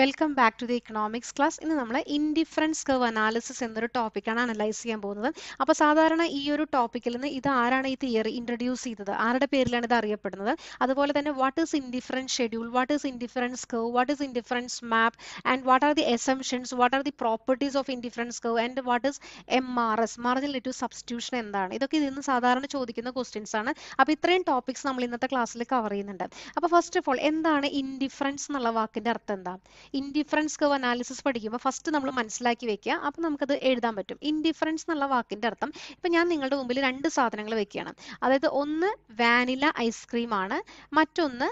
Welcome back to the economics class ഇന്ന് നമ്മൾ indifference curve analysis എന്നൊരു ടോപ്പിക്കാണ് അനലൈസ് ചെയ്യാൻ പോകുന്നത് അപ്പോൾ സാധാരണ ഈ ഒരു ടോപ്പിക്കിൽ നിന്ന് ഇത് ആരാണ് ഈ തിയറി ഇൻട്രൊഡ്യൂസ് ചെയ്തത് ആരുടെ പേരിലാണ് ഇത് അറിയപ്പെടുന്നത് അതുപോലെ തന്നെ what is indifference schedule what is indifference curve what is indifference map and what are the assumptions what are the properties of indifference curve and what is M R S marginal rate of substitution എന്താണ് ഇതൊക്കെ ഇതിൽ നിന്ന് സാധാരണ ചോദിക്കുന്ന questions ആണ് അപ്പോൾ ഇത്രയും topics നമ്മൾ ഇന്നത്തെ ക്ലാസ്സിൽ കവർ ചെയ്യുന്നുണ്ട് അപ്പോൾ ഫസ്റ്റ് ഓഫ് ഓൾ എന്താണ് ഇൻഡിഫറൻസ് എന്നുള്ള വാക്കിന്റെ അർത്ഥം എന്താ ഇൻഡിഫറൻസ് കർവ് അനാലിസിസ് പഠിക്കുമ്പോൾ ഫസ്റ്റ് നമ്മൾ മനസ്സിലാക്കി വെക്കുക അപ്പോൾ നമുക്കത് എഴുതാൻ പറ്റും ഇൻഡിഫറൻസ് എന്നുള്ള വാക്കിൻ്റെ അർത്ഥം ഇപ്പം ഞാൻ നിങ്ങളുടെ മുമ്പിൽ രണ്ട് സാധനങ്ങൾ വെക്കുകയാണ് അതായത് ഒന്ന് വാനില ഐസ്ക്രീമാണ് മറ്റൊന്ന്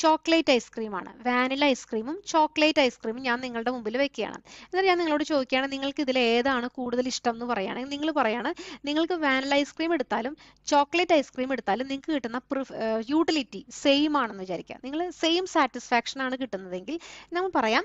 ചോക്ലേറ്റ് ഐസ്ക്രീമാണ് വാനില ഐസ്ക്രീമും ചോക്ലേറ്റ് ഐസ്ക്രീമും ഞാൻ നിങ്ങളുടെ മുമ്പിൽ വെക്കുകയാണ് എന്നാൽ ഞാൻ നിങ്ങളോട് ചോദിക്കുകയാണ് നിങ്ങൾക്ക് ഇതിൽ ഏതാണ് കൂടുതൽ ഇഷ്ടം എന്ന് പറയുകയാണെങ്കിൽ നിങ്ങൾ പറയുകയാണ് നിങ്ങൾക്ക് വാനില ഐസ്ക്രീം എടുത്താലും ചോക്ലേറ്റ് ഐസ്ക്രീം എടുത്താലും നിങ്ങൾക്ക് കിട്ടുന്ന യൂട്ടിലിറ്റി സെയിം ആണെന്ന് വിചാരിക്കാം നിങ്ങൾ സെയിം സാറ്റിസ്ഫാക്ഷൻ ആണ് കിട്ടുന്നതെങ്കിൽ നമ്മൾ പറയാം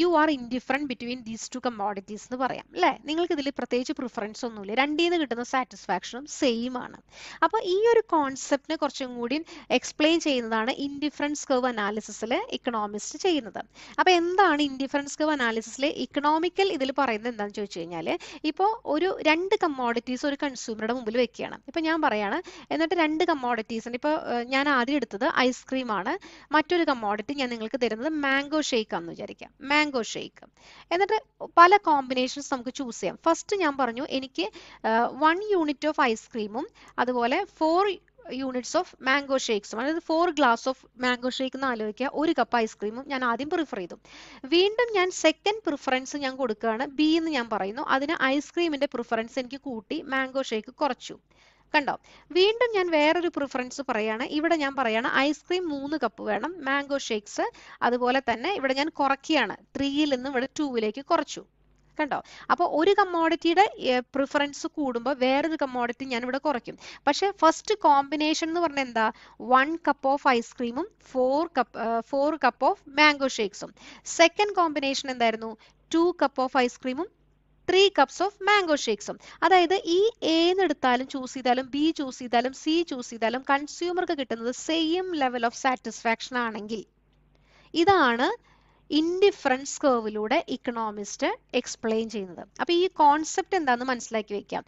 you are indifferent between these two commodities എന്ന് പറയാം അല്ലേ നിങ്ങൾക്ക് ഇതിൽ പ്രത്യേകിച്ച് പ്രിഫറൻസ് ഒന്നുമില്ല രണ്ടിൽ നിന്ന് കിട്ടുന്ന സാറ്റിസ്ഫാക്ഷനും സെയിം ആണ് അപ്പോൾ ഈ ഒരു കോൺസെപ്റ്റിനെ കുറച്ചും കൂടി എക്സ്പ്ലെയിൻ ചെയ്യുന്നതാണ് ആണ് ഇൻഡിഫറൻസ് കർവ് അനാലിസിസിൽ ഇക്കണോമിസ്റ്റ് ചെയ്യുന്നത് അപ്പോൾ എന്താണ് ഇൻഡിഫറൻസ് കർവ് അനാലിസിസിൽ ഇക്കണോമിക്കൽ ഇതിൽ പറയുന്നത് എന്താണെന്ന് ചോദിച്ചു കഴിഞ്ഞാൽ ഇപ്പോൾ ഒരു രണ്ട് കമ്മോഡിറ്റീസ് ഒരു കൺസ്യൂമറുടെ മുമ്പിൽ വെക്കുകയാണ് ഇപ്പൊ ഞാൻ പറയാണ് എന്നിട്ട് രണ്ട് ഉണ്ട് ഇപ്പോൾ ഞാൻ ആദ്യം എടുത്തത് ഐസ്ക്രീം ആണ് മറ്റൊരു കമ്മോഡിറ്റി ഞാൻ നിങ്ങൾക്ക് തരുന്നത് മാംഗോ ഷേക്ക് ആണെന്ന് വിചാരിക്കാം മാംഗോ ഷേക്ക് എന്നിട്ട് പല കോമ്പിനേഷൻസ് നമുക്ക് ചൂസ് ചെയ്യാം ഫസ്റ്റ് ഞാൻ പറഞ്ഞു എനിക്ക് വൺ യൂണിറ്റ് ഓഫ് ഐസ്ക്രീമും അതുപോലെ ഫോർ യൂണിറ്റ്സ് ഓഫ് മാംഗോ ഷേക്സും അതായത് four glass of mango shake എന്ന് ആലോചിക്കുക ഒരു കപ്പ് ഐസ്ക്രീമും ഞാൻ ആദ്യം പ്രിഫർ ചെയ്തു വീണ്ടും ഞാൻ സെക്കൻഡ് പ്രിഫറൻസ് ഞാൻ കൊടുക്കുകയാണ് ബി എന്ന് ഞാൻ പറയുന്നു അതിന് ഐസ്ക്രീമിന്റെ പ്രിഫറൻസ് എനിക്ക് കൂട്ടി മാംഗോ ഷേക്ക് കുറച്ചു കണ്ടോ വീണ്ടും ഞാൻ വേറൊരു പ്രിഫറൻസ് പറയാണ് ഇവിടെ ഞാൻ പറയാണ് ഐസ്ക്രീം മൂന്ന് കപ്പ് വേണം മാംഗോ ഷേക്സ് അതുപോലെ തന്നെ ഇവിടെ ഞാൻ കുറയ്ക്കുകയാണ് ത്രീയിൽ നിന്ന് ഇവിടെ ടൂവിലേക്ക് കുറച്ചു കണ്ടോ അപ്പോൾ ഒരു കമ്മോഡിറ്റിയുടെ പ്രിഫറൻസ് കൂടുമ്പോൾ വേറൊരു കമ്മോഡിറ്റി ഞാൻ ഇവിടെ കുറയ്ക്കും പക്ഷേ ഫസ്റ്റ് കോമ്പിനേഷൻ എന്ന് പറഞ്ഞാൽ എന്താ വൺ കപ്പ് ഓഫ് ഐസ്ക്രീമും four cup four cup of mango ഷേക്സും സെക്കൻഡ് കോമ്പിനേഷൻ എന്തായിരുന്നു ടു കപ്പ് ഓഫ് ഐസ്ക്രീമും ത്രീ കപ്സ് ഓഫ് മാംഗോ ഷേക്സും അതായത് ഈ എന്ന് എടുത്താലും ചൂസ് ചെയ്താലും ബി ചൂസ് ചെയ്താലും സി ചൂസ് ചെയ്താലും കൺസ്യൂമർക്ക് കിട്ടുന്നത് സെയിം ലെവൽ ഓഫ് സാറ്റിസ്ഫാക്ഷൻ ആണെങ്കിൽ ഇതാണ് ഇൻഡിഫറൻസ് കർവിലൂടെ ഇക്കണോമിസ്റ്റ് എക്സ്പ്ലെയിൻ ചെയ്യുന്നത് അപ്പൊ ഈ കോൺസെപ്റ്റ് എന്താണെന്ന് മനസ്സിലാക്കി വെക്കാം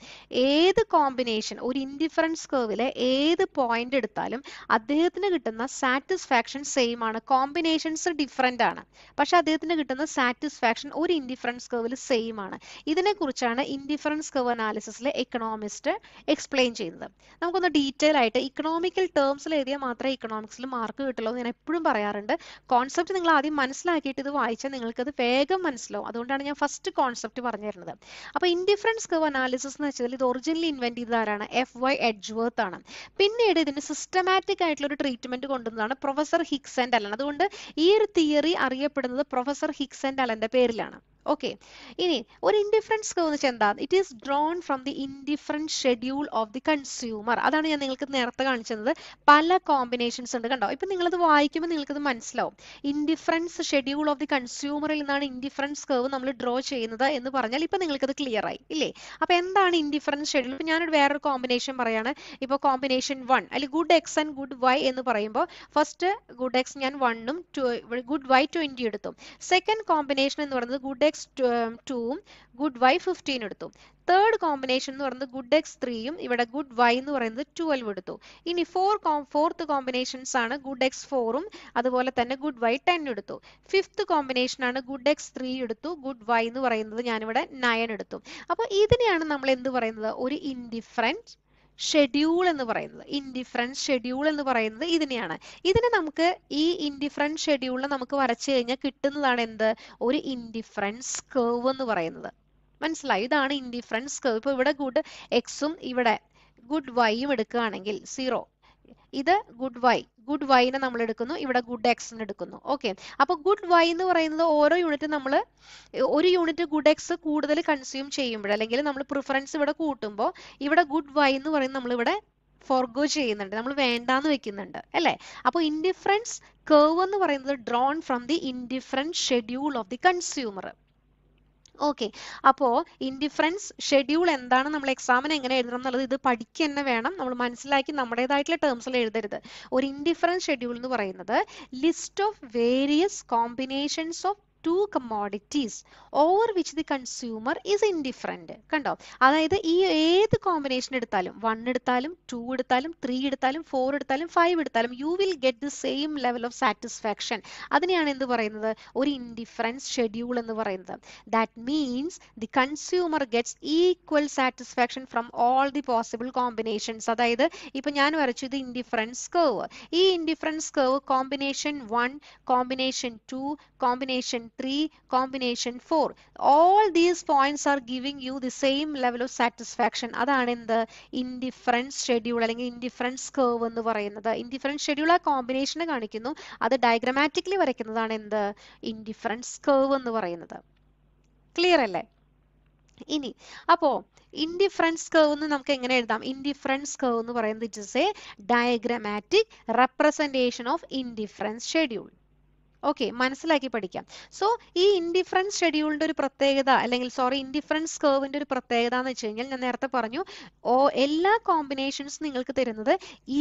ഏത് കോമ്പിനേഷൻ ഒരു ഇൻഡിഫറൻസ് കർവിലെ ഏത് പോയിന്റ് എടുത്താലും അദ്ദേഹത്തിന് കിട്ടുന്ന സാറ്റിസ്ഫാക്ഷൻ സെയിം ആണ് കോമ്പിനേഷൻസ് ഡിഫറെന്റ് ആണ് പക്ഷെ അദ്ദേഹത്തിന് കിട്ടുന്ന സാറ്റിസ്ഫാക്ഷൻ ഒരു ഇൻഡിഫറൻസ് കർവിൽ സെയിം ആണ് ഇതിനെക്കുറിച്ചാണ് ഇൻഡിഫറൻസ് കർവ് അനാലിസിസിലെ ഇക്കണോമിസ്റ്റ് എക്സ്പ്ലെയിൻ ചെയ്യുന്നത് നമുക്കൊന്ന് ഡീറ്റെയിൽ ആയിട്ട് ഇക്കണോമിക്കൽ ടേംസിൽ എഴുതിയാൽ മാത്രമേ ഇക്കണോമിക്സിൽ മാർക്ക് കിട്ടുള്ളൂ എന്ന് ഞാൻ എപ്പോഴും പറയാറുണ്ട് കോൺസെപ്റ്റ് നിങ്ങൾ ആദ്യം മനസ്സിലാക്കി മനസ്സിലാക്കിയിട്ട് ഇത് വായിച്ചാൽ നിങ്ങൾക്കത് വേഗം മനസ്സിലാവും അതുകൊണ്ടാണ് ഞാൻ ഫസ്റ്റ് കോൺസെപ്റ്റ് പറഞ്ഞു തരുന്നത് അപ്പോൾ ഇൻഡിഫറൻസ് കർവ് അനാലിസിസ് എന്ന് വെച്ചാൽ ഇത് ഒറിജിനലി ഇൻവെന്റ് ചെയ്ത ആരാണ് എഫ് വൈ എഡ്ജ്വർത്ത് ആണ് പിന്നീട് ഇതിന് സിസ്റ്റമാറ്റിക് ആയിട്ടുള്ള ഒരു ട്രീറ്റ്മെന്റ് കൊണ്ടുവന്നതാണ് പ്രൊഫസർ ഹിക്സ് ആൻഡ് അലൻ അതുകൊണ്ട് ഈ ഒരു തിയറി അറിയപ്പെടുന്നത് പ്രൊഫസർ ഹിക്സ് ആൻഡ് അലന്റെ പേരിലാണ് ഓക്കെ ഇനി ഒരു ഇൻഡിഫറൻസ് കർവ് എന്ന് വെച്ചാൽ എന്താണ് it is drawn from the indifferent schedule of the consumer അതാണ് ഞാൻ നിങ്ങൾക്ക് നേരത്തെ കാണിച്ചത് പല കോമ്പിനേഷൻസ് ഉണ്ട് കണ്ടോ ഇപ്പം നിങ്ങളത് വായിക്കുമ്പോൾ നിങ്ങൾക്കത് മനസ്സിലാവും ഇൻഡിഫറൻസ് ഷെഡ്യൂൾ ഓഫ് ദി കൺസ്യൂമറിൽ നിന്നാണ് ഇൻഡിഫറൻസ് കർവ് നമ്മൾ ഡ്രോ ചെയ്യുന്നത് എന്ന് പറഞ്ഞാൽ ഇപ്പം നിങ്ങൾക്കത് ക്ലിയർ ആയി ഇല്ലേ അപ്പോൾ എന്താണ് ഇൻഡിഫറൻസ് ഷെഡ്യൂൾ ഇപ്പം ഞാനൊരു വേറൊരു കോമ്പിനേഷൻ പറയാണ് ഇപ്പോൾ കോമ്പിനേഷൻ വൺ അല്ലെങ്കിൽ good X and good Y എന്ന് പറയുമ്പോൾ ഫസ്റ്റ് ഗുഡ് എക്സ് ഞാൻ വണ്ണും ഗുഡ് വൈ ട്വൻറ്റി എടുത്തു സെക്കൻഡ് കോമ്പിനേഷൻ എന്ന് പറയുന്നത് ഗുഡ് എക്സ് ടൂവും ഗുഡ് വൈ ഫിഫ്റ്റീൻ എടുത്തു തേർഡ് കോമ്പിനേഷൻ എന്ന് പറയുന്നത് ഗുഡ് എക്സ് ത്രീയും ഇവിടെ ഗുഡ് വൈ എന്ന് പറയുന്നത് ട്വൽവ് എടുത്തു ഇനി ഫോർ ഫോർത്ത് കോമ്പിനേഷൻസ് ആണ് ഗുഡ് എക്സ് ഫോറും അതുപോലെ തന്നെ ഗുഡ് വൈ ടെൻ എടുത്തു ഫിഫ്ത്ത് കോമ്പിനേഷൻ ആണ് ഗുഡ് എക്സ് ത്രീ എടുത്തു ഗുഡ് വൈ എന്ന് പറയുന്നത് ഞാനിവിടെ നയൻ എടുത്തു അപ്പോൾ ഇതിനെയാണ് നമ്മൾ എന്ത് പറയുന്നത് ഒരു ഇൻഡിഫറൻറ്റ് ഷെഡ്യൂൾ എന്ന് പറയുന്നത് ഇൻഡിഫറൻസ് ഷെഡ്യൂൾ എന്ന് പറയുന്നത് ഇതിനെയാണ് ഇതിനെ നമുക്ക് ഈ ഇൻഡിഫറൻസ് ഷെഡ്യൂളിൽ നമുക്ക് വരച്ചു കഴിഞ്ഞാൽ കിട്ടുന്നതാണ് എന്ത് ഒരു ഇൻഡിഫറൻസ് കേവ് എന്ന് പറയുന്നത് മനസ്സിലായി ഇതാണ് ഇൻഡിഫറൻസ് കേവ് ഇപ്പൊ ഇവിടെ ഗുഡ് എക്സും ഇവിടെ ഗുഡ് വൈയും എടുക്കുകയാണെങ്കിൽ സീറോ ഇത് ഗുഡ് വൈ ഗുഡ് വൈനെ നമ്മൾ എടുക്കുന്നു ഇവിടെ ഗുഡ് എക്സ് എടുക്കുന്നു ഓക്കെ അപ്പൊ ഗുഡ് വൈ എന്ന് പറയുന്നത് ഓരോ യൂണിറ്റ് നമ്മൾ ഒരു യൂണിറ്റ് ഗുഡ് എക്സ് കൂടുതൽ കൺസ്യൂം ചെയ്യുമ്പോൾ അല്ലെങ്കിൽ നമ്മൾ പ്രിഫറൻസ് ഇവിടെ കൂട്ടുമ്പോൾ ഇവിടെ ഗുഡ് വൈ എന്ന് പറയുന്നത് നമ്മളിവിടെ ഫോർഗോ ചെയ്യുന്നുണ്ട് നമ്മൾ വേണ്ടാന്ന് വെക്കുന്നുണ്ട് അല്ലേ അപ്പോൾ ഇൻഡിഫറൻസ് കേവ് എന്ന് പറയുന്നത് drawn from the indifference schedule of the consumer okay അപ്പോ ഇൻഡിഫറൻസ് ഷെഡ്യൂൾ എന്താണ് നമ്മൾ എക്സാമിന് എങ്ങനെ എഴുതണം എന്നുള്ളത് ഇത് പഠിക്കുക തന്നെ വേണം നമ്മൾ മനസ്സിലാക്കി നമ്മുടേതായിട്ടുള്ള ടേംസിൽ എഴുതരുത് ഒരു ഇൻഡിഫറൻസ് ഷെഡ്യൂൾ എന്ന് പറയുന്നത് list of various combinations of two commodities over which the consumer is indifferent കണ്ടോ അതായത് ഈ ഏത് കോമ്പിനേഷൻ എടുത്താലും വൺ എടുത്താലും ടു എടുത്താലും ത്രീ എടുത്താലും ഫോർ എടുത്താലും ഫൈവ് എടുത്താലും you will get the same level of satisfaction അതിനെയാണ് എന്ത് പറയുന്നത് ഒരു ഇൻഡിഫറൻസ് ഷെഡ്യൂൾ എന്ന് പറയുന്നത് that means the consumer gets equal satisfaction from all the possible combinations അതായത് ഇപ്പൊ ഞാൻ വരച്ചു ഇത് ഇൻഡിഫറൻസ് കേവ് ഈ indifference curve combination one combination two combination 3 combination 4 all these points are giving you the same level of satisfaction അതാണ് എന്ത് indifference schedule അല്ലെങ്കിൽ indifference curve എന്ന് പറയുന്നത് ഇൻഡിഫറൻസ് ഷെഡ്യൂൾ ആ കോമ്പിനേഷനെ കാണിക്കുന്നു അത് ഡയഗ്രമാറ്റിക്കലി വരയ്ക്കുന്നതാണ് എന്ത് ഇൻഡിഫറൻസ് കേവ് എന്ന് പറയുന്നത് ക്ലിയർ അല്ലേ ഇനി അപ്പോ ഇൻഡിഫറൻസ് കർവ് എന്ന് നമുക്ക് എങ്ങനെ എഴുതാം ഇൻഡിഫറൻസ് കർവ് എന്ന് പറയുന്നത് it is a diagrammatic representation of indifference schedule okay മനസ്സിലാക്കി പഠിക്കാം സോ ഈ ഇൻഡിഫറൻസ് ഷെഡ്യൂളിന്റെ ഒരു പ്രത്യേകത അല്ലെങ്കിൽ സോറി ഇൻഡിഫറൻസ് കർവിന്റെ ഒരു പ്രത്യേകത എന്ന് വെച്ച് കഴിഞ്ഞാൽ ഞാൻ നേരത്തെ പറഞ്ഞു ഓ എല്ലാ കോമ്പിനേഷൻസ് നിങ്ങൾക്ക് തരുന്നത്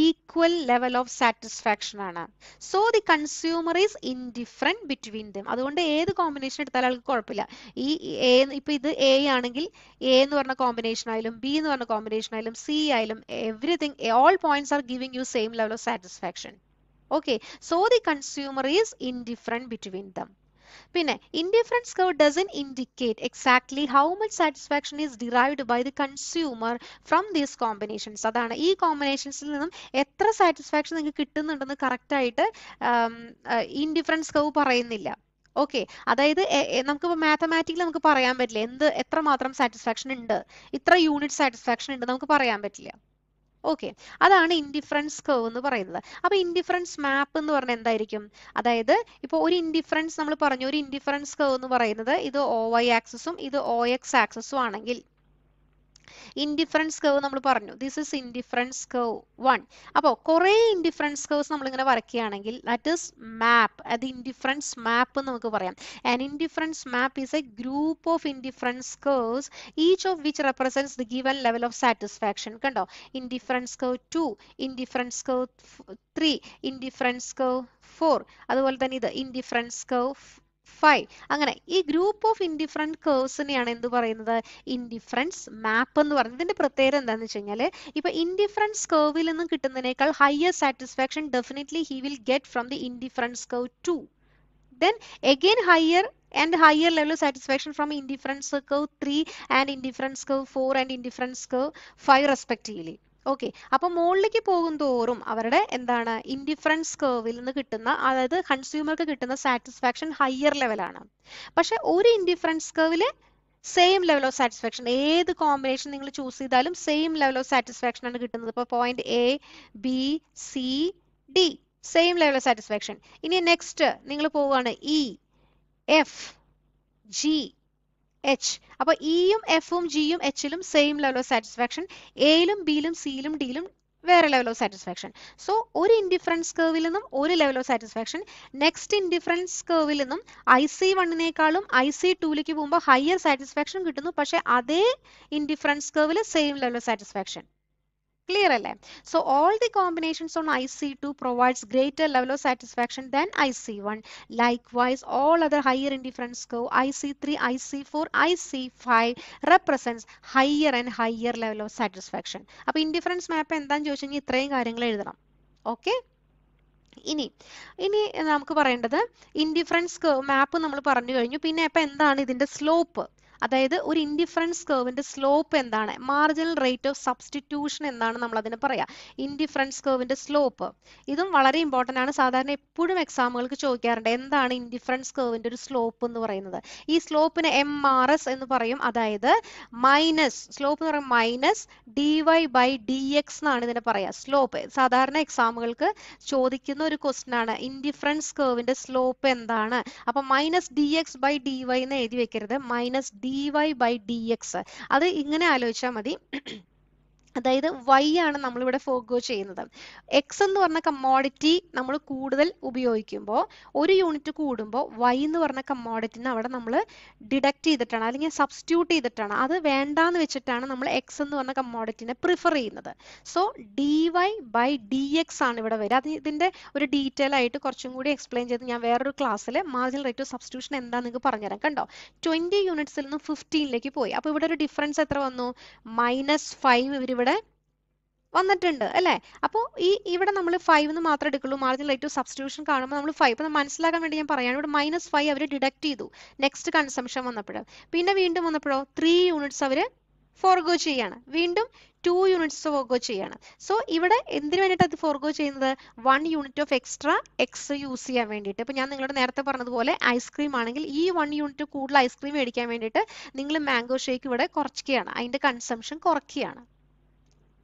ഈക്വൽ ലെവൽ ഓഫ് സാറ്റിസ്ഫാക്ഷൻ ആണ് so the consumer is indifferent between them അതുകൊണ്ട് ഏത് കോമ്പിനേഷൻ എടുത്താലും ആൾക്ക് കുഴപ്പമില്ല ഈ എ ഇപ്പൊ ഇത് എ ആണെങ്കിൽ എ എന്ന് പറഞ്ഞ കോമ്പിനേഷൻ ആയാലും ബി എന്ന് പറഞ്ഞ കോമ്പിനേഷൻ ആയാലും സി ആയാലും everything all points are giving you same level of satisfaction okay so the consumer is indifferent between them പിന്നെ indifference curve doesn't indicate exactly how much satisfaction is derived by the consumer from these combinations അതാണ് ഈ കോമ്പിനേഷൻസിൽ നിന്നും എത്ര satisfaction നിങ്ങൾക്ക് കിട്ടുന്നുണ്ടെന്ന് കറക്റ്റായിട്ട് indifference curve പറയുന്നില്ല okay അതായത് നമുക്ക് മാത്തമാറ്റിക്കൽ നമുക്ക് പറയാൻ പറ്റില്ല എന്ത് എത്ര മാത്രം സാറ്റിസ്ഫാക്ഷൻ ഉണ്ട് ഇത്ര യൂണിറ്റ് സാറ്റിസ്ഫാക്ഷൻ ഉണ്ട് നമുക്ക് പറയാൻ പറ്റില്ല ഓക്കെ അതാണ് ഇൻഡിഫറൻസ് കർവ് എന്ന് പറയുന്നത് അപ്പൊ ഇൻഡിഫറൻസ് മാപ്പ് എന്ന് പറഞ്ഞാൽ എന്തായിരിക്കും അതായത് ഇപ്പൊ ഒരു ഇൻഡിഫറൻസ് നമ്മൾ പറഞ്ഞു ഒരു ഇൻഡിഫറൻസ് കർവ് എന്ന് പറയുന്നത് ഇത് ഒ വൈ ആക്സസും ഇത് ഒ എക്സ് ആക്സസും ആണെങ്കിൽ ഇൻഡിഫറൻസ് കർവ് നമ്മൾ പറഞ്ഞു this is indifference curve one അപ്പോൾ കുറേ ഇൻഡിഫറൻസ് കർവ്സ് നമ്മളിങ്ങനെ വരയ്ക്കുകയാണെങ്കിൽ ദാറ്റ് ഇസ് മാപ്പ് അത് ഇൻഡിഫറൻസ് മാപ്പ് എന്ന് നമുക്ക് പറയാം an indifference map is a group of indifference curves each of which represents the given level of satisfaction കണ്ടോ indifference curve two indifference curve three indifference curve four അതുപോലെ തന്നെ ഇത് ഇൻഡിഫറൻസ് കർവ് ഫൈവ് അങ്ങനെ ഈ group of indifferent കേഴ്സിനെയാണ് എന്ത് പറയുന്നത് indifference മാപ്പ് എന്ന് പറയുന്നത് ഇതിന്റെ പ്രത്യേകത എന്താണെന്ന് വെച്ച് കഴിഞ്ഞാല് ഇപ്പൊ ഇൻഡിഫറൻസ് കേവിൽ നിന്നും കിട്ടുന്നതിനേക്കാൾ higher satisfaction definitely he will get from the indifference curve two then again higher and higher level satisfaction satisfaction from curve curve 3 and curve curve 4 and curve curve 5 respectively. Okay അപ്പൊ മുകളിലേക്ക് പോകും തോറും അവരുടെ എന്താണ് indifference കർവിൽ നിന്ന് കിട്ടുന്ന അതായത് കൺസ്യൂമർക്ക് കിട്ടുന്ന സാറ്റിസ്ഫാക്ഷൻ ഹയർ ലെവലാണ് പക്ഷെ ഒരു ഇൻഡിഫറൻസ് കർവില് സെയിം ലെവൽ ഓഫ് സാറ്റിസ്ഫാക്ഷൻ ഏത് കോമ്പിനേഷൻ നിങ്ങൾ ചൂസ് ചെയ്താലും സെയിം ലെവൽ ഓഫ് സാറ്റിസ്ഫാക്ഷൻ ആണ് കിട്ടുന്നത് ഇപ്പൊ point A B C D same level of satisfaction ഇനി നെക്സ്റ്റ് നിങ്ങൾ പോവുകയാണ് ഇ എഫ് ജി എച്ച് അപ്പൊ ഇയും e എഫും ജിയും എച്ചിലും സെയിം ലെവൽ ഓഫ് സാറ്റിസ്ഫാക്ഷൻ എയിലും ബിയിലും സിയിലും ഡിയിലും വേറെ ലെവൽ ഓഫ് സാറ്റിസ്ഫാക്ഷൻ സോ ഒരു ഇൻഡിഫറൻസ് കേവിൽ നിന്നും ഒരു level of satisfaction next indifference കേവിൽ നിന്നും ഐ സി വണ്ണിനേക്കാളും ഐ സി ടൂലേക്ക് പോകുമ്പോൾ ഹയർ സാറ്റിസ്ഫാക്ഷൻ കിട്ടുന്നു പക്ഷേ അതേ ഇൻഡിഫറൻസ് കർവിൽ same level of satisfaction Clear അല്ലേ So all the combinations on IC2 provides greater level of satisfaction than IC1. Likewise, all other higher indifference score IC3, IC4, IC5 represents higher and higher level of satisfaction. അപ്പോൾ indifference map എന്താണെന്ന് ചോദിച്ചെങ്കിൽ ഇത്രയും കാര്യങ്ങൾ എഴുതണം okay ഇനി ഇനി നമുക്ക് പറയേണ്ടത് ഇൻഡിഫറൻസ് മാപ്പ് നമ്മൾ പറഞ്ഞു കഴിഞ്ഞു പിന്നെ അപ്പം എന്താണ് ഇതിൻ്റെ സ്ലോപ്പ് അതായത് ഒരു ഇൻഡിഫറൻസ് കർവിന്റെ സ്ലോപ്പ് എന്താണ് മാർജിനൽ റേറ്റ് ഓഫ് സബ്സ്റ്റിറ്റ്യൂഷൻ എന്നാണ് നമ്മൾ അതിന് പറയാ ഇൻഡിഫറൻസ് കർവിന്റെ സ്ലോപ്പ് ഇതും വളരെ ഇമ്പോർട്ടന്റ് ആണ് സാധാരണ എപ്പോഴും എക്സാമുകൾക്ക് ചോദിക്കാറുണ്ട് എന്താണ് ഇൻഡിഫറൻസ് കർവിന്റെ ഒരു സ്ലോപ്പ് എന്ന് പറയുന്നത് ഈ സ്ലോപ്പിന് എം ആർ എസ് എന്ന് പറയും അതായത് മൈനസ് സ്ലോപ്പ് എന്ന് പറയുമ്പോൾ minus D Y by D X എന്നാണ് ഇതിനെ പറയാ സ്ലോപ്പ് സാധാരണ എക്സാമുകൾക്ക് ചോദിക്കുന്ന ഒരു ക്വസ്റ്റൻ ആണ് ഇൻഡിഫറൻസ് കർവിന്റെ സ്ലോപ്പ് എന്താണ് അപ്പൊ minus D X by D Y എന്ന് എഴുതി വെക്കരുത് minus D Y by D X അത് ഇങ്ങനെ ആലോചിച്ചാൽ മതി അതായത് വൈ ആണ് നമ്മളിവിടെ ഫോഗോ ചെയ്യുന്നത് എക്സ് എന്ന് പറഞ്ഞ കമ്മോഡിറ്റി നമ്മൾ കൂടുതൽ ഉപയോഗിക്കുമ്പോൾ ഒരു യൂണിറ്റ് കൂടുമ്പോൾ വൈ എന്ന് പറഞ്ഞ കമ്മോഡിറ്റിനെ അവിടെ നമ്മൾ ഡിഡക്റ്റ് ചെയ്തിട്ടാണ് അല്ലെങ്കിൽ സബ്സ്റ്റിറ്റ്യൂട്ട് ചെയ്തിട്ടാണ് അത് വേണ്ടാന്ന് വെച്ചിട്ടാണ് നമ്മൾ എക്സ് എന്ന് പറഞ്ഞ കമ്മോഡിറ്റിനെ പ്രിഫർ ചെയ്യുന്നത് so D Y by D X ആണ് ഇവിടെ വരിക അത് ഇതിൻ്റെ ഒരു ഡീറ്റെയിൽ ആയിട്ട് കുറച്ചും കൂടി എക്സ്പ്ലെയിൻ ചെയ്ത് ഞാൻ വേറൊരു ക്ലാസ്സിൽ മാർജിൻ റേറ്റ് ഓഫ് സബ്സ്റ്റിറ്റ്യൂഷൻ എന്താണെന്ന് നിങ്ങൾക്ക് പറഞ്ഞുതരാം കണ്ടോ ട്വൻറ്റി യൂണിറ്റ്സിൽ നിന്ന് ഫിഫ്റ്റീനിലേക്ക് പോയി അപ്പോൾ ഇവിടെ ഒരു ഡിഫറൻസ് എത്ര വന്നു മൈനസ് ഫൈവ് ഇവർ ഇവിടെ വന്നിട്ടുണ്ട് അല്ലേ അപ്പോൾ ഈ ഇവിടെ നമ്മൾ ഫൈവ് എന്ന് മാത്രമേ എടുക്കുള്ളൂ മാർജിൻ റേറ്റ് ടു സബ്സ്റ്റിറ്റ്യൂഷൻ കാണുമ്പോൾ നമ്മൾ ഫൈവ് അപ്പോൾ മനസ്സിലാക്കാൻ വേണ്ടി ഞാൻ പറയാണ് ഇവിടെ മൈനസ് ഫൈവ് അവർ ഡിഡക്ട് ചെയ്തു നെക്സ്റ്റ് കൺസംഷൻ വന്നപ്പോൾ പിന്നെ വീണ്ടും വന്നപ്പോഴോ ത്രീ യൂണിറ്റ്സ് അവർ ഫോർഗോ ചെയ്യാണ് വീണ്ടും ടു യൂണിറ്റ്സ് ഫോർഗോ ചെയ്യാണ് സോ ഇവിടെ എന്തിനു വേണ്ടിയിട്ട് അത് ഫോർഗോ ചെയ്യുന്നത് one unit of extra X use ചെയ്യാൻ വേണ്ടിയിട്ട് ഇപ്പോൾ ഞാൻ നിങ്ങളോട് നേരത്തെ പറഞ്ഞതുപോലെ ഐസ്ക്രീം ആണെങ്കിൽ ഈ വൺ യൂണിറ്റ് കൂടുതൽ ഐസ്ക്രീം മേടിക്കാൻ വേണ്ടിയിട്ട് നിങ്ങൾ മാംഗോ ഷേക്ക് ഇവിടെ കുറയ്ക്കുകയാണ് അതിൻ്റെ കൺസംഷൻ കുറയ്ക്കുകയാണ്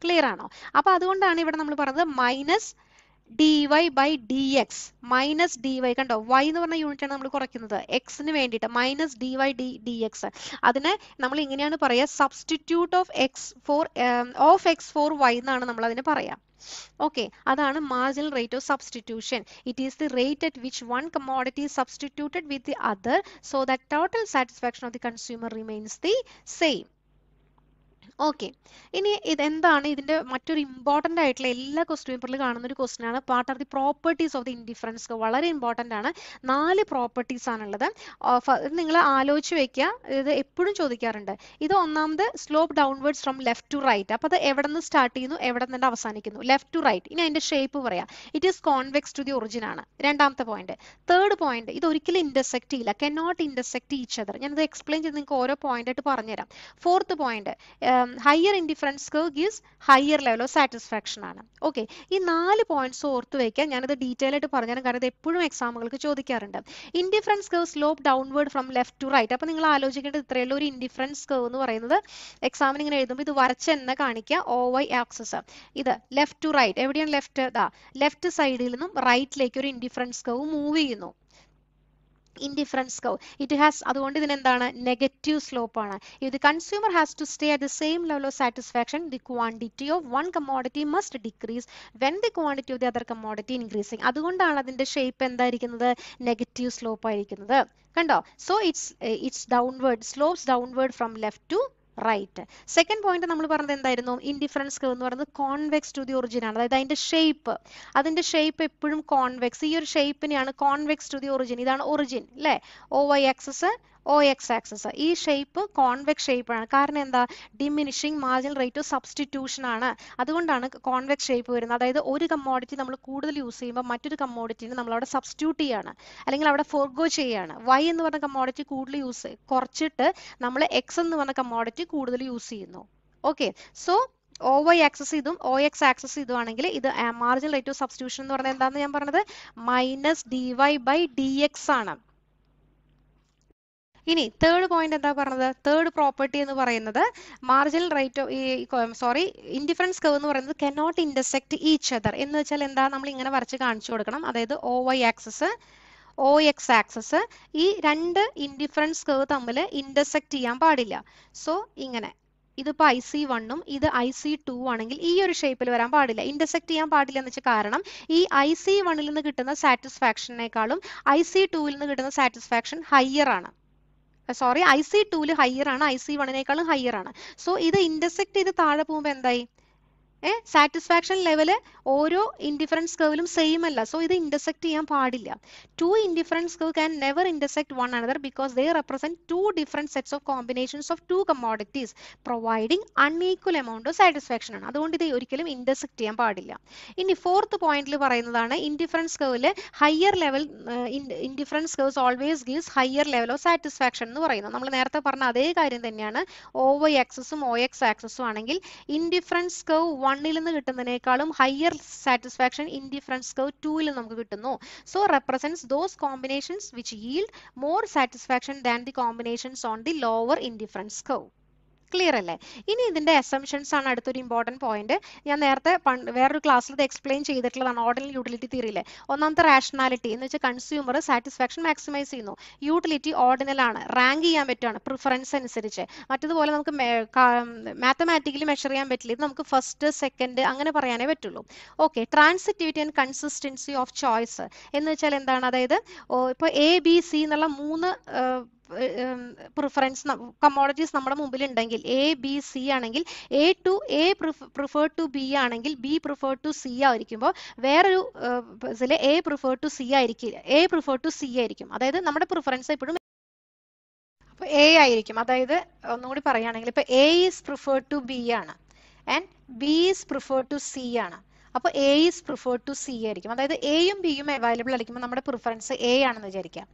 ക്ലിയർ ആണോ അപ്പോൾ അതുകൊണ്ടാണ് ഇവിടെ നമ്മൾ പറഞ്ഞത് minus D Y by D X minus D Y കണ്ടോ വൈ എന്ന് പറഞ്ഞ യൂണിറ്റ് ആണ് നമ്മൾ കുറയ്ക്കുന്നത് എക്സിന് വേണ്ടിയിട്ട് minus D Y D D X അതിന് നമ്മൾ ഇങ്ങനെയാണ് പറയുക substitute of X for of X for Y എന്നാണ് നമ്മൾ അതിന് പറയാം ഓക്കെ അതാണ് marginal rate of substitution it is the rate at which one commodity substituted with the other so that total satisfaction of the consumer remains the same okay ഇനി ഇത് എന്താണ് ഇതിന്റെ മറ്റൊരു ഇമ്പോർട്ടന്റ് ആയിട്ടുള്ള എല്ലാ ക്വസ്റ്റ്യൻ പേപ്പറിൽ കാണുന്ന ഒരു ക്വസ്റ്റ്യൻ ആണ് part of the properties of the indifference വളരെ ഇമ്പോർട്ടന്റ് ആണ് നാല് പ്രോപ്പർട്ടീസ് ആണുള്ളത് uh, നിങ്ങൾ ആലോചിച്ച് വെക്കുക ഇത് എപ്പോഴും ചോദിക്കാറുണ്ട് ഇത് ഒന്നാമത് slope downwards from left to right അപ്പോൾ അത് എവിടെ നിന്ന് സ്റ്റാർട്ട് ചെയ്യുന്നു എവിടെ നിന്ന് അവസാനിക്കുന്നു ലെഫ്റ്റ് ടു റൈറ്റ് ഇനി അതിന്റെ ഷേപ്പ് പറയാം it is convex to the origin ആണ് രണ്ടാമത്തെ പോയിന്റ് തേർഡ് പോയിന്റ് ഇത് ഒരിക്കലും ഇന്റർസെക്ട് ചെയ്യില്ല കെ നോട്ട് ഇന്റർസെക്ട് ഈച്ച് അതർ ഞാനത് എക്സ്പ്ലെയിൻ ചെയ്ത് നിങ്ങൾക്ക് ഓരോ പോയിന്റ് ആയിട്ട് പറഞ്ഞുതരാം fourth point higher indifference curve gives higher level of satisfaction ആണ് ഓക്കെ ഈ നാല് പോയിന്റ്സ് ഓർത്ത് വയ്ക്കാൻ ഞാനത് ഡീറ്റെയിൽ ആയിട്ട് പറഞ്ഞാലും കാരണം ഇത് എപ്പോഴും എക്സാമുകൾക്ക് ചോദിക്കാറുണ്ട് indifference curve slope downward from left to right അപ്പോൾ നിങ്ങൾ ആലോചിക്കേണ്ടത് ഇത്രയുള്ള ഒരു ഇൻഡിഫറൻസ് കർവ് എന്ന് പറയുന്നത് എക്സാമിന് ഇങ്ങനെ എഴുതുമ്പോൾ ഇത് വരച്ച കാണിക്കുക ഓ വൈ ആക്സസ് ഇത് ലെഫ്റ്റ് ടു റൈറ്റ് എവിടെയാണ് ലെഫ്റ്റ് ദാ ലെഫ്റ്റ് സൈഡിൽ നിന്നും റൈറ്റിലേക്ക് ഒരു ഇൻഡിഫറൻസ് കർവ് മൂവ് ചെയ്യുന്നു ഇൻഡിഫറൻസ് കവ് ഇറ്റ് ഹാസ് അതുകൊണ്ട് ഇതിനെന്താണ് നെഗറ്റീവ് സ്ലോപ്പ് ആണ് ഇത് consumer has to stay at the same level of satisfaction the quantity of one commodity must decrease when the quantity of the other commodity increasing അതുകൊണ്ടാണ് അതിന്റെ shape എന്തായിരിക്കുന്നത് negative slope ആയിരിക്കുന്നത് കണ്ടോ so it's it's downward slopes downward from left to right second point നമ്മൾ പറഞ്ഞത് എന്തായിരുന്നു indifference curve എന്ന് പറയുന്നത് കോൺവെക്സ് ടു ദി ഒറിജിൻ ആണ് അതായത് അതിന്റെ ഷേപ്പ് അതിന്റെ ഷേപ്പ് എപ്പോഴും കോൺവെക്സ് ഈ ഒരു ഷേപ്പിനെയാണ് കോൺവെക്സ് ടു ദി ഒറിജിൻ ഇതാണ് ഒറിജിൻ അല്ലേ O Y axis O X axis ഈ ഷേപ്പ് കോൺവെക്സ് ഷേപ്പാണ് കാരണം എന്താ diminishing margin rate of substitution ആണ് അതുകൊണ്ടാണ് കോൺവെക്സ് ഷേപ്പ് വരുന്നത് അതായത് ഒരു കമ്മോഡിറ്റി നമ്മൾ കൂടുതൽ യൂസ് ചെയ്യുമ്പോൾ മറ്റൊരു കമ്മോഡിറ്റിനെ നമ്മൾ അവിടെ സബ്സ്റ്റിറ്റ്യൂട്ട് ചെയ്യാണ് അല്ലെങ്കിൽ അവിടെ ഫോർഗോ ചെയ്യാണ് വൈ എന്ന് പറഞ്ഞ കമ്മോഡിറ്റി കൂടുതൽ യൂസ് കുറച്ചിട്ട് നമ്മൾ എക്സ് എന്ന് പറഞ്ഞ കമ്മോഡിറ്റി കൂടുതൽ യൂസ് ചെയ്യുന്നു okay so O Y axis ചെയ്തും ഒ എക്സ് ആക്സസ് ചെയ്തുവാണെങ്കിൽ ഇത് മാർജിൻ റേറ്റ് ഓഫ് സബ്സ്റ്റിറ്റ്യൂഷൻ എന്ന് പറഞ്ഞാൽ എന്താണെന്ന് ഞാൻ പറഞ്ഞത് minus D Y by D X ആണ് ഇനി തേർഡ് പോയിന്റ് എന്താ പറഞ്ഞത് തേർഡ് പ്രോപ്പർട്ടി എന്ന് പറയുന്നത് marginal rate sorry indifference curve എന്ന് പറയുന്നത് കനോട്ട് ഇന്റർസെക്ട് ഈച്ച് അതർ എന്ന് വെച്ചാൽ എന്താ നമ്മൾ ഇങ്ങനെ വരച്ച് കാണിച്ചു കൊടുക്കണം അതായത് O Y axis O X axis ഈ രണ്ട് ഇൻഡിഫറൻസ് കർവ് തമ്മിൽ ഇന്റർസെക്ട് ചെയ്യാൻ പാടില്ല സോ ഇങ്ങനെ ഇതിപ്പോ ഐ സി വണ്ണും ഇത് ഐ സി ടു ആണെങ്കിൽ ഈ ഒരു ഷേപ്പിൽ വരാൻ പാടില്ല ഇന്റർസെക്ട് ചെയ്യാൻ പാടില്ല എന്ന് വെച്ചാൽ കാരണം ഈ ഐ സി വണ്ണിൽ നിന്ന് കിട്ടുന്ന സാറ്റിസ്ഫാക്ഷനേക്കാളും ഐ സി ടുവിൽ നിന്ന് കിട്ടുന്ന സാറ്റിസ്ഫാക്ഷൻ ഹയർ ആണ് സോറി ഐ സി ടൂല് ഹയർ ആണ് ഐ സി വണ്ണിനേക്കാളും ഹയർ ആണ് സോ ഇത് ഇന്റർസെക്ട് ചെയ്ത് താഴെ പോകുമ്പോൾ എന്തായി ഏ സാറ്റിസ്ഫാക്ഷൻ ലെവല് ഓരോ ഇൻഡിഫറൻസ് കർവിലും സെയിം അല്ല സോ ഇത് ഇന്റർസെക്ട് ചെയ്യാൻ പാടില്ല two indifference curve can never intersect one another because they represent two different sets of combinations of two commodities providing unequal amount of satisfaction ആണ് അതുകൊണ്ട് ഇത് ഒരിക്കലും ഇന്റർസെക്ട് ചെയ്യാൻ പാടില്ല ഇനി ഫോർത്ത് പോയിന്റിൽ പറയുന്നതാണ് ഇൻഡിഫറൻസ് കർവില് higher level indifference curves always gives higher level of satisfaction എന്ന് പറയുന്നത് നമ്മൾ നേരത്തെ പറഞ്ഞ അതേ കാര്യം തന്നെയാണ് ഓ വൈ ആക്സസും ഒ എക്സ് ആക്സസും ആണെങ്കിൽ ഇൻഡിഫറൻസ് കർവ് വണ്ണിൽ നിന്ന് കിട്ടുന്നതിനേക്കാളും ഹയർ സാറ്റിസ്ഫാക്ഷൻ ഇൻ ഡിഫറൻസ് ഫ്രണ്ട്സ് കർവ് ടൂവിൽ നമുക്ക് കിട്ടുന്നു so represents those combinations which yield more satisfaction than the combinations on the lower indifference curve. Clear അല്ലേ ഇനി ഇതിന്റെ അസംഷൻസ് ആണ് അടുത്തൊരു ഇമ്പോർട്ടൻറ്റ് പോയിന്റ് ഞാൻ നേരത്തെ വേറൊരു ക്ലാസ്സിൽ ഇത് എക്സ്പ്ലെയിൻ ചെയ്തിട്ടുള്ളതാണ് ഓർഡിനൽ യൂട്ടിലിറ്റി തിയറിയിലെ ഒന്നാമത്തെ റാഷണാലിറ്റി എന്ന് വെച്ചാൽ കൺസ്യൂമർ സാറ്റിസ്ഫാക്ഷൻ മാക്സിമൈസ് ചെയ്യുന്നു യൂട്ടിലിറ്റി ഓർഡിനൽ ആണ് റാങ്ക് ചെയ്യാൻ പറ്റുകയാണ് പ്രിഫറൻസ് അനുസരിച്ച് മറ്റതുപോലെ നമുക്ക് മാത്തമാറ്റിക്കലി മെഷർ ചെയ്യാൻ പറ്റില്ല ഇത് നമുക്ക് ഫസ്റ്റ് സെക്കൻഡ് അങ്ങനെ പറയാനേ പറ്റുള്ളൂ okay transitivity and consistency of choice എന്ന് വെച്ചാൽ എന്താണ് അതായത് ഇപ്പോൾ എ ബി സി എന്നുള്ള മൂന്ന് പ്രിഫറൻസ് കമോളജീസ് നമ്മുടെ മുമ്പിൽ ഉണ്ടെങ്കിൽ എ ബി സി ആണെങ്കിൽ A to A prefer to B ആണെങ്കിൽ ബി പ്രിഫർ ടു സി ആയിരിക്കുമ്പോൾ വേറൊരു ഇതിൽ എ പ്രിഫർ ടു സി ആയിരിക്കില്ല എ പ്രിഫർ ടു സി ആയിരിക്കും അതായത് നമ്മുടെ പ്രിഫറൻസ് എപ്പോഴും അപ്പോൾ എ ആയിരിക്കും അതായത് ഒന്നുകൂടി പറയുകയാണെങ്കിൽ ഇപ്പോൾ A is preferred to B ആണ് and B is preferred to C ആണ് അപ്പോൾ A is preferred to C ആയിരിക്കും അതായത് എയും ബിയും അവൈലബിൾ ആയിരിക്കുമ്പോൾ നമ്മുടെ പ്രിഫറൻസ് എ ആണെന്ന് വിചാരിക്കാം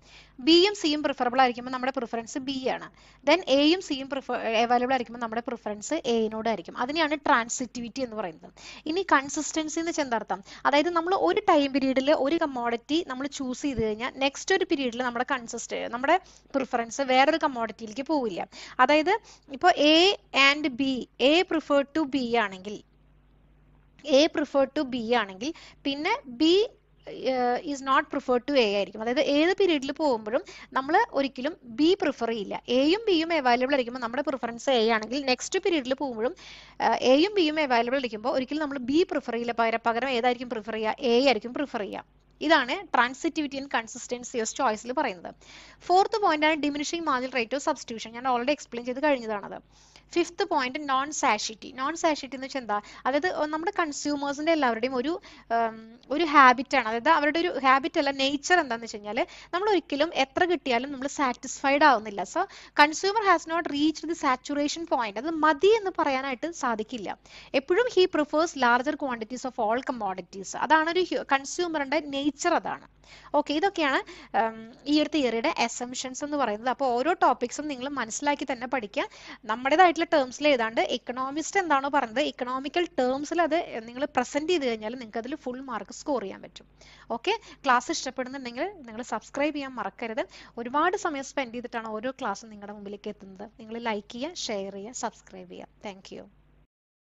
ബിയും സിയും പ്രിഫറബിൾ ആയിരിക്കുമ്പോൾ നമ്മുടെ പ്രിഫറൻസ് ബി ആണ് ദെൻ എയും സിയും പ്രിഫർ അവൈലബിൾ ആയിരിക്കുമ്പോൾ നമ്മുടെ പ്രിഫറൻസ് ആയിരിക്കും അതിനെയാണ് ട്രാൻസിറ്റിവിറ്റി എന്ന് പറയുന്നത് ഇനി കൺസിസ്റ്റൻസി എന്ന് എന്താർത്ഥം അതായത് നമ്മൾ ഒരു ടൈം പീരീഡിൽ ഒരു കമ്മോഡിറ്റി നമ്മൾ ചൂസ് ചെയ്ത് കഴിഞ്ഞാൽ നെക്സ്റ്റ് ഒരു പീരീഡിൽ നമ്മുടെ കൺസിസ്റ്റ് നമ്മുടെ പ്രിഫറൻസ് വേറൊരു കമ്മോഡിറ്റിയിലേക്ക് പോവില്ല അതായത് ഇപ്പോൾ A and B A preferred to B ആണെങ്കിൽ എ പ്രിഫർ ടു ബി ആണെങ്കിൽ പിന്നെ B is not prefer to A ആയിരിക്കും അതായത് ഏത് പീരീഡിൽ പോകുമ്പോഴും നമ്മൾ ഒരിക്കലും ബി പ്രിഫർ ചെയ്യില്ല എയും ബിയും അവൈലബിൾ ആയിരിക്കുമ്പോൾ നമ്മുടെ പ്രിഫറൻസ് എ ആണെങ്കിൽ നെക്സ്റ്റ് പീരീഡിൽ പോകുമ്പോഴും എയും ബിയും അവൈലബിൾ ആയിരിക്കുമ്പോൾ ഒരിക്കലും നമ്മൾ ബി പ്രിഫർ ചെയ്യില്ല പകരം പകരം ഏതായിരിക്കും പ്രിഫർ ചെയ്യുക എ ആയിരിക്കും പ്രിഫർ ചെയ്യുക ഇതാണ് ട്രാൻസിറ്റിവിറ്റി ആൻഡ് കൺസിസ്റ്റൻസി ഓഫ് ചോയ്സിൽ പറയുന്നത് ഫോർത്ത് പോയിന്റ് ആണ് diminishing margin rate of substitution ഞാൻ ഓൾറെഡി എക്സ്പ്ലെയിൻ ചെയ്ത് കഴിഞ്ഞതാണത് fifth point non satiety non satiety എന്ന് വെച്ചാൽ എന്താ അതായത് നമ്മുടെ കൺസ്യൂമേഴ്സിന്റെ എല്ലാവരുടെയും ഒരു ഒരു ഹാബിറ്റാണ് അതായത് അവരുടെ ഒരു ഹാബിറ്റ് അല്ല നേച്ചർ എന്താണെന്ന് വെച്ച് കഴിഞ്ഞാൽ നമ്മൾ ഒരിക്കലും എത്ര കിട്ടിയാലും നമ്മൾ സാറ്റിസ്ഫൈഡ് ആവുന്നില്ല so consumer has not reach the saturation point അത് മതി എന്ന് പറയാനായിട്ട് സാധിക്കില്ല എപ്പോഴും he prefers larger quantities of all commodities അതാണ് ഒരു കൺസ്യൂമറിന്റെ നേച്ചർ അതാണ് ഓക്കെ ഇതൊക്കെയാണ് ഈ ഒരു തിയറിയുടെ അസംഷൻസ് എന്ന് പറയുന്നത് അപ്പോൾ ഓരോ ടോപ്പിക്സും നിങ്ങൾ മനസ്സിലാക്കി തന്നെ പഠിക്കുക നമ്മുടേതായിട്ട് ആയിട്ടുള്ള ടേംസിൽ ഏതാണ്ട് ഇക്കണോമിസ്റ്റ് എന്താണോ പറഞ്ഞത് ഇക്കണോമിക്കൽ ടേംസിൽ അത് നിങ്ങൾ പ്രസന്റ് ചെയ്ത് കഴിഞ്ഞാൽ നിങ്ങൾക്ക് അതിൽ ഫുൾ മാർക്ക് സ്കോർ ചെയ്യാൻ പറ്റും ഓക്കെ ക്ലാസ് ഇഷ്ടപ്പെടുന്നുണ്ടെങ്കിൽ നിങ്ങൾ സബ്സ്ക്രൈബ് ചെയ്യാൻ മറക്കരുത് ഒരുപാട് സമയം സ്പെൻഡ് ചെയ്തിട്ടാണ് ഓരോ ക്ലാസ്സും നിങ്ങളുടെ മുമ്പിലേക്ക് എത്തുന്നത് നിങ്ങൾ ലൈക്ക് ചെയ്യുക ഷെയർ ചെയ്യുക സബ്സ്ക്രൈബ് ചെയ്യുക താങ്ക്